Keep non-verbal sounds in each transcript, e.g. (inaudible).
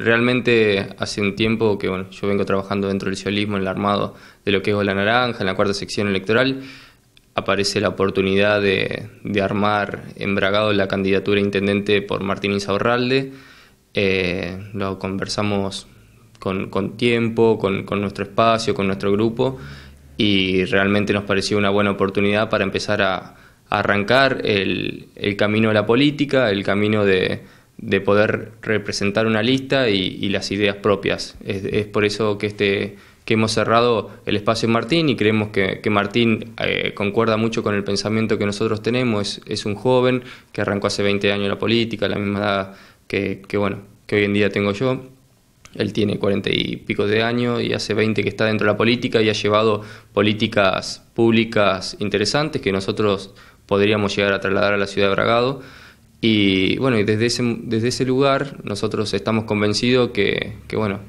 Realmente hace un tiempo que yo vengo trabajando dentro del socialismo, en el armado de lo que es la naranja, en la cuarta sección electoral, aparece la oportunidad de, armar embragado la candidatura a intendente por Martín Insaurralde. Eh, lo conversamos con, tiempo, con, nuestro espacio, con nuestro grupo y realmente nos pareció una buena oportunidad para empezar a, arrancar el, camino de la política, el camino de, de poder representar una lista y, las ideas propias. Es, por eso este, que, hemos cerrado el espacio en Martín y creemos que, Martín eh, concuerda mucho con el pensamiento que nosotros tenemos. Es, un joven que arrancó hace 20 años la política, la misma edad que, que, bueno, que hoy en día tengo yo. Él tiene 40 y pico de años y hace 20 que está dentro de la política y ha llevado políticas públicas interesantes que nosotros podríamos llegar a trasladar a la ciudad de Bragado. Y bueno, y desde ese, desde ese lugar nosotros estamos convencidos que, que bueno,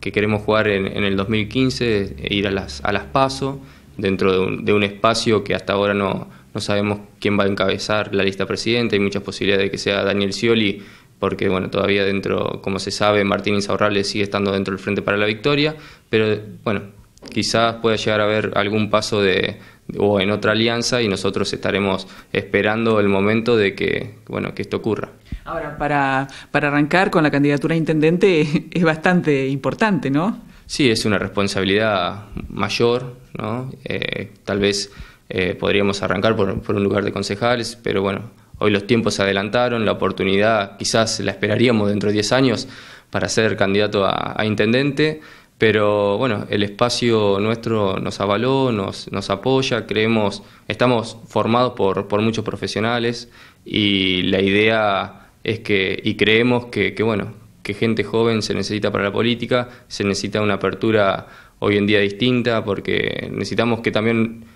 que queremos jugar en, el 2015, e ir a las, a las PASO, dentro de un, espacio que hasta ahora no, no, sabemos quién va a encabezar la lista presidente, hay muchas posibilidades de que sea Daniel Scioli, porque bueno, todavía dentro, como se sabe, Martín Insaurrales sigue estando dentro del Frente para la Victoria, pero bueno, quizás pueda llegar a haber algún paso de, o en otra alianza y nosotros estaremos esperando el momento de que, bueno, que esto ocurra. Ahora, para, para arrancar con la candidatura a intendente (laughs) es bastante importante, ¿no? Sí, es una responsabilidad mayor, ¿no? Eh, tal vez eh, podríamos arrancar por, un lugar de concejales, pero bueno, hoy los tiempos se adelantaron, la oportunidad quizás la esperaríamos dentro de 10 años para ser candidato a intendente. Pero bueno, el espacio nuestro nos avaló, nos, nos apoya, creemos, estamos formados por, muchos profesionales y la idea es que, y creemos que, bueno, que gente joven se necesita para la política, se necesita una apertura hoy en día distinta, porque necesitamos que también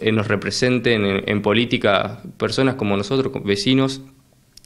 eh, nos representen en política personas como nosotros, vecinos,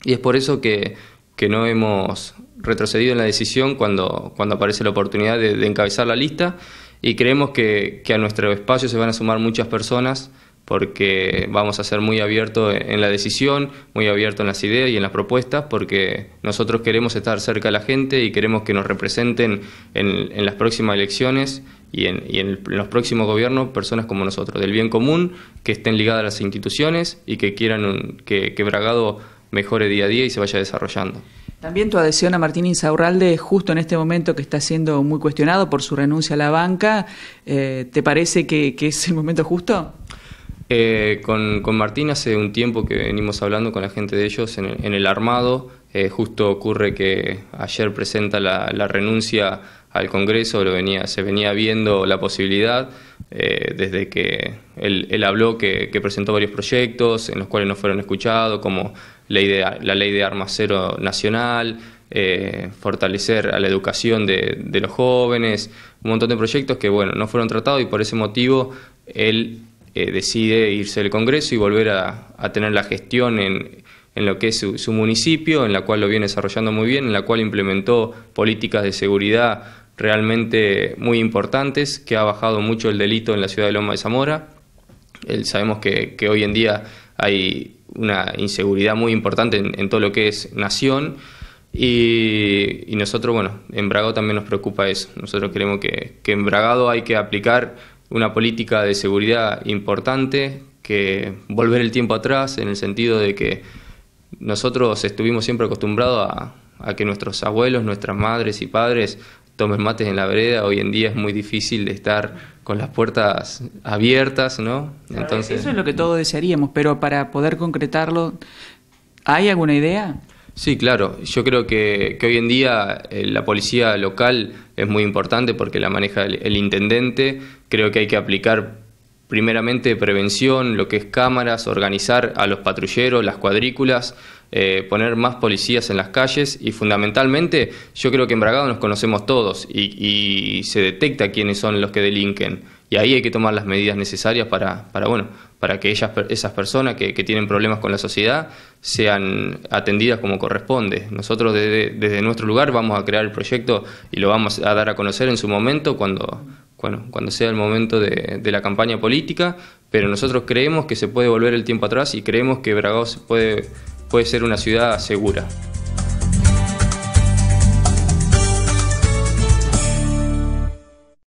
y es por eso que que no hemos retrocedido en la decisión cuando, cuando aparece la oportunidad de, encabezar la lista y creemos que, a nuestro espacio se van a sumar muchas personas porque vamos a ser muy abiertos en la decisión, muy abiertos en las ideas y en las propuestas, porque nosotros queremos estar cerca de la gente y queremos que nos representen en, las próximas elecciones y, en, y en, los próximos gobiernos personas como nosotros, del bien común, que estén ligadas a las instituciones y que quieran un, que, que Bragado mejore día a día y se vaya desarrollando. También tu adhesión a Martín Insaurralde, justo en este momento que está siendo muy cuestionado por su renuncia a la banca, eh, ¿te parece que, es el momento justo? Eh, con, Martín hace un tiempo que venimos hablando con la gente de ellos en, el armado. Eh, justo ocurre que ayer presenta la, la renuncia al Congreso, lo venía, se venía viendo la posibilidad eh, desde que él, habló que, presentó varios proyectos en los cuales no fueron escuchados, como la ley de armas cero nacional, eh, fortalecer a la educación de, los jóvenes, un montón de proyectos que bueno, no fueron tratados y por ese motivo él eh, decide irse del Congreso y volver a, tener la gestión en, en lo que es su, su, municipio, en la cual lo viene desarrollando muy bien, en la cual implementó políticas de seguridad realmente muy importantes, que ha bajado mucho el delito en la ciudad de Loma de Zamora. El, sabemos que, hoy en día hay una inseguridad muy importante en, todo lo que es nación y, nosotros, bueno, en Bragado también nos preocupa eso. Nosotros creemos que, que en Bragado hay que aplicar una política de seguridad importante, que volver el tiempo atrás en el sentido de que nosotros estuvimos siempre acostumbrados a, a que nuestros abuelos, nuestras madres y padres tomen mates en la vereda. Hoy en día es muy difícil de estar con las puertas abiertas, ¿no? Entonces, Eso es lo que todos desearíamos, pero para poder concretarlo, ¿hay alguna idea? Sí, claro. Yo creo que, hoy en día eh, la policía local es muy importante porque la maneja el intendente. Creo que hay que aplicar primeramente prevención, lo que es cámaras, organizar a los patrulleros, las cuadrículas, eh, poner más policías en las calles y fundamentalmente yo creo que en Bragado nos conocemos todos y, se detecta quiénes son los que delinquen y ahí hay que tomar las medidas necesarias para, para bueno, para que ellas, esas personas que, tienen problemas con la sociedad sean atendidas como corresponde. Nosotros desde nuestro lugar vamos a crear el proyecto y lo vamos a dar a conocer en su momento cuando bueno, cuando sea el momento de, la campaña política, pero nosotros creemos que se puede volver el tiempo atrás y creemos que Bragado puede, puede ser una ciudad segura.